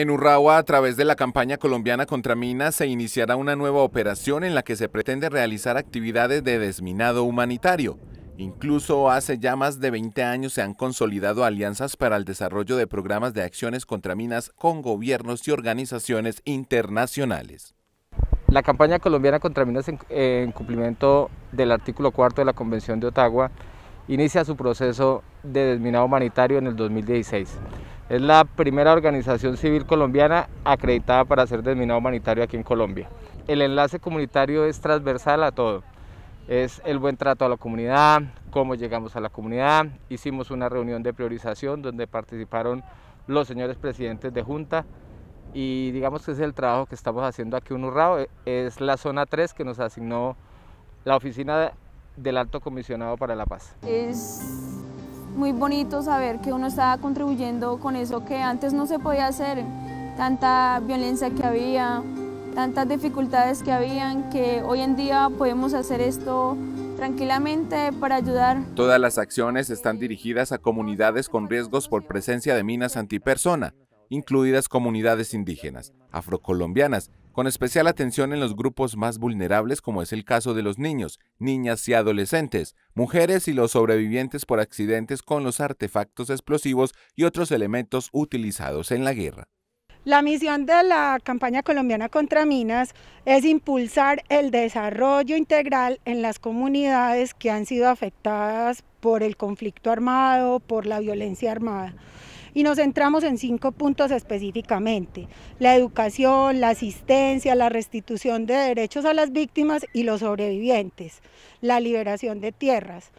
En Urragua, a través de la campaña colombiana contra minas, se iniciará una nueva operación en la que se pretende realizar actividades de desminado humanitario. Incluso hace ya más de 20 años se han consolidado alianzas para el desarrollo de programas de acciones contra minas con gobiernos y organizaciones internacionales. La campaña colombiana contra minas en, en cumplimiento del artículo 4 de la Convención de Ottawa inicia su proceso de desminado humanitario en el 2016. Es la primera organización civil colombiana acreditada para ser desminado humanitario aquí en Colombia. El enlace comunitario es transversal a todo. Es el buen trato a la comunidad, cómo llegamos a la comunidad. Hicimos una reunión de priorización donde participaron los señores presidentes de junta y digamos que es el trabajo que estamos haciendo aquí en Urrao. E, es la zona 3 que nos asignó la oficina del Alto Comisionado para la Paz muy bonito saber que uno estaba contribuyendo con eso que antes no se podía hacer, tanta violencia que había, tantas dificultades que habían, que hoy en día podemos hacer esto tranquilamente para ayudar. Todas las acciones están dirigidas a comunidades con riesgos por presencia de minas antipersona, incluidas comunidades indígenas, afrocolombianas con especial atención en los grupos más vulnerables como es el caso de los niños, niñas y adolescentes, mujeres y los sobrevivientes por accidentes con los artefactos explosivos y otros elementos utilizados en la guerra. La misión de la campaña colombiana contra minas es impulsar el desarrollo integral en las comunidades que han sido afectadas por el conflicto armado, por la violencia armada y nos centramos en cinco puntos específicamente, la educación, la asistencia, la restitución de derechos a las víctimas y los sobrevivientes, la liberación de tierras,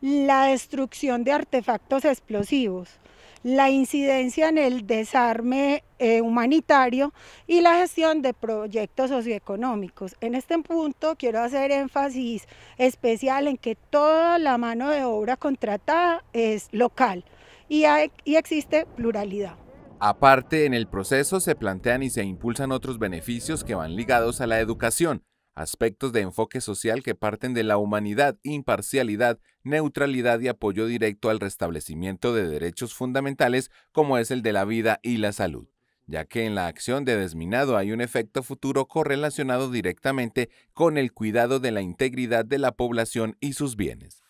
la destrucción de artefactos explosivos, la incidencia en el desarme eh, humanitario y la gestión de proyectos socioeconómicos. En este punto quiero hacer énfasis especial en que toda la mano de obra contratada es local y, existe pluralidad. Aparte, en el proceso se plantean y se impulsan otros beneficios que van ligados a la educación, aspectos de enfoque social que parten de la humanidad, imparcialidad, neutralidad y apoyo directo al restablecimiento de derechos fundamentales como es el de la vida y la salud ya que en la acción de desminado hay un efecto futuro correlacionado directamente con el cuidado de la integridad de la población y sus bienes.